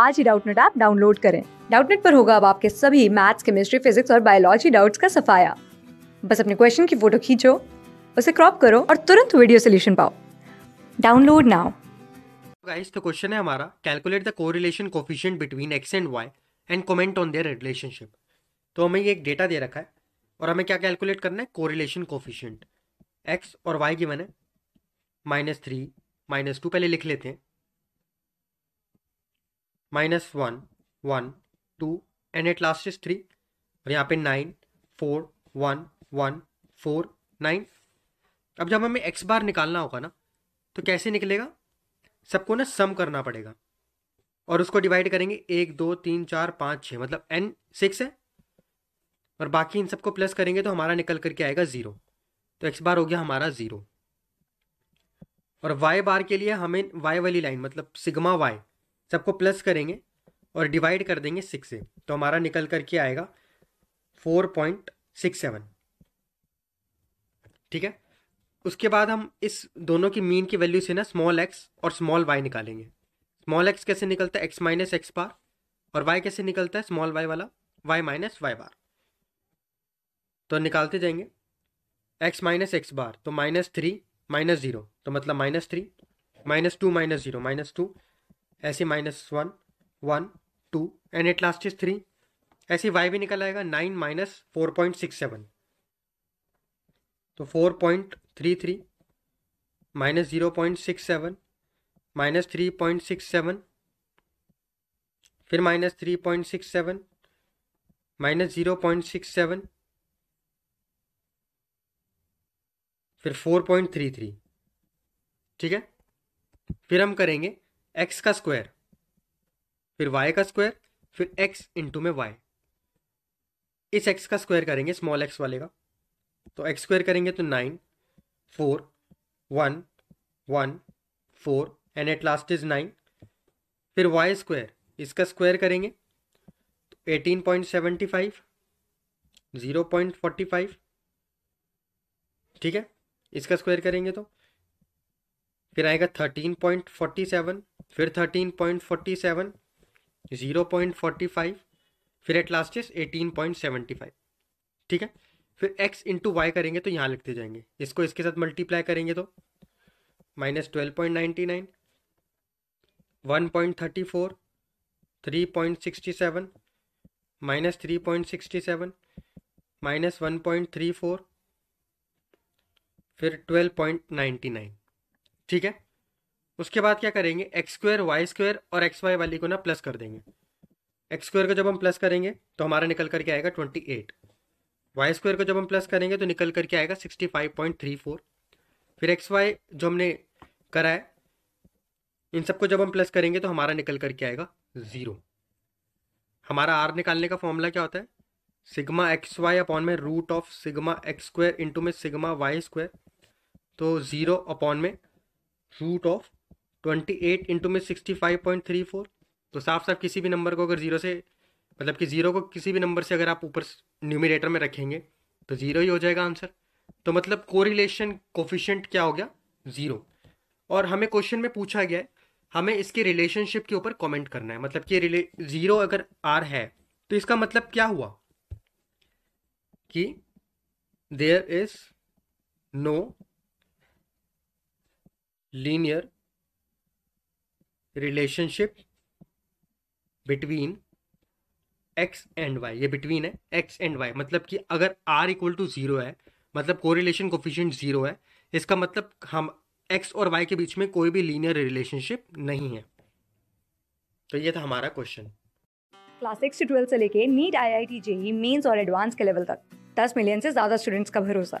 आज ही Doubtnut app download करें डाउटनेट पर होगा अब आपके सभी मैथ्स केमिस्ट्री फिजिक्स और बायोलॉजी डाउट्स का सफाया बस अपने क्वेश्चन की फोटो खींचो उसे क्रॉप करो और तुरंत वीडियो सोल्यूशन पाओ डाउनलोड नाउ गाइस तो क्वेश्चन है हमारा calculate the correlation coefficient between X and Y and comment on their relationship तो हमें ये एक डेटा दे रखा है और हमें क्या कैलकुलेट करना है कोरिलेशन कोफिशिएंट एक्स और वाई की मैंने माइनस थ्री माइनस टू पहले लिख लेते हैं minus one one two and at last is three और यहाँ पे nine four one one four nine अब जब हमें एक्स बार निकालना होगा ना तो कैसे निकलेगा सबको ना सम करना पड़ेगा और उसको डिवाइड करेंगे एक दो तीन चार पाँच छः मतलब एन सिक्स है और बाकी इन सबको प्लस करेंगे तो हमारा निकल करके आएगा ज़ीरो तो एक्स बार हो गया हमारा ज़ीरो और वाई बार के लिए हमें वाई वाली लाइन मतलब सिग्मा वाई सबको प्लस करेंगे और डिवाइड कर देंगे सिक्स से तो हमारा निकल करके आएगा फोर पॉइंट सिक्स सेवन ठीक है उसके बाद हम इस दोनों की मीन की वैल्यू से ना स्मॉल एक्स और स्मॉल वाई निकालेंगे स्मॉल एक्स कैसे निकलता है एक्स माइनस एक्स बार और वाई कैसे निकलता है स्मॉल वाई वाला वाई माइनस वाई बार तो निकालते जाएंगे एक्स माइनस एक्स बार तो माइनस थ्री माइनस ज़ीरो तो मतलब minus three minus two minus zero minus two ऐसे minus one one two and at last is three ऐसे वाई भी निकल आएगा nine minus four point six seven तो four point three three minus zero point six seven minus three point six seven फिर minus three point six seven minus zero point six seven फिर four point three three ठीक है फिर हम करेंगे x का square फिर वाई का स्क्वायर फिर एक्स इंटू में वाई इस एक्स का स्क्वायर करेंगे स्मॉल एक्स वाले का तो एक्स स्क्वायर करेंगे तो nine four one one four and at last is nine फिर वाई स्क्वायर इसका स्क्वायर करेंगे तो eighteen point seventy five zero point forty five ठीक है इसका स्क्वायर करेंगे तो फिर आएगा थर्टीन पॉइंट फोर्टी सेवन फिर thirteen point forty seven zero point forty five फिर एट लास्ट इस एटीन पॉइंट सेवेंटी फाइव ठीक है फिर x इंटू वाई करेंगे तो यहाँ लिखते जाएंगे इसको इसके साथ मल्टीप्लाई करेंगे तो minus twelve point ninety nine one point thirty four three point sixty seven minus three point sixty seven minus one point three four फिर ट्वेल्व पॉइंट नाइन्टी नाइन ठीक है उसके बाद क्या करेंगे एक्स स्क्वायर वाई स्क्वायर और X Y वाली को ना प्लस कर देंगे एक्स स्क्वायर को जब हम प्लस करेंगे तो हमारा निकल करके आएगा ट्वेंटी एट वाई स्क्वायर को जब हम प्लस करेंगे तो निकल करके आएगा sixty five point three four फिर एक्स वाई जो हमने करा है इन सबको जब हम प्लस करेंगे तो हमारा निकल करके आएगा ज़ीरो हमारा आर निकालने का फॉर्मूला क्या होता है सिग्मा एक्स वाई अपॉन में root of sigma X square into में सिग्मा वाई स्क्वायर तो ज़ीरो अपॉन में root of twenty eight into में sixty five point three four तो साफ साफ किसी भी नंबर को अगर ज़ीरो से मतलब कि ज़ीरो को किसी भी नंबर से अगर आप ऊपर न्यूमिनेटर में रखेंगे तो ज़ीरो ही हो जाएगा आंसर तो मतलब कोरिलेशन कोफिशेंट क्या हो गया ज़ीरो और हमें क्वेश्चन में पूछा गया है हमें इसके रिलेशनशिप के ऊपर कमेंट करना है मतलब कि रिले ज़ीरो अगर आर है तो इसका मतलब क्या हुआ कि there is no linear relationship between x and y ये बिटवीन है x एंड y मतलब कि अगर r इक्वल टू जीरो है मतलब कोरिलेशन कोफिशियंट जीरो है इसका मतलब हम x और y के बीच में कोई भी लीनियर रिलेशनशिप नहीं है तो ये था हमारा क्वेश्चन क्लास सिक्स से ट्वेल्थ से लेके NEET I I T JEE Mains और एडवांस के लेवल तक दस मिलियन से ज़्यादा स्टूडेंट्स का भरोसा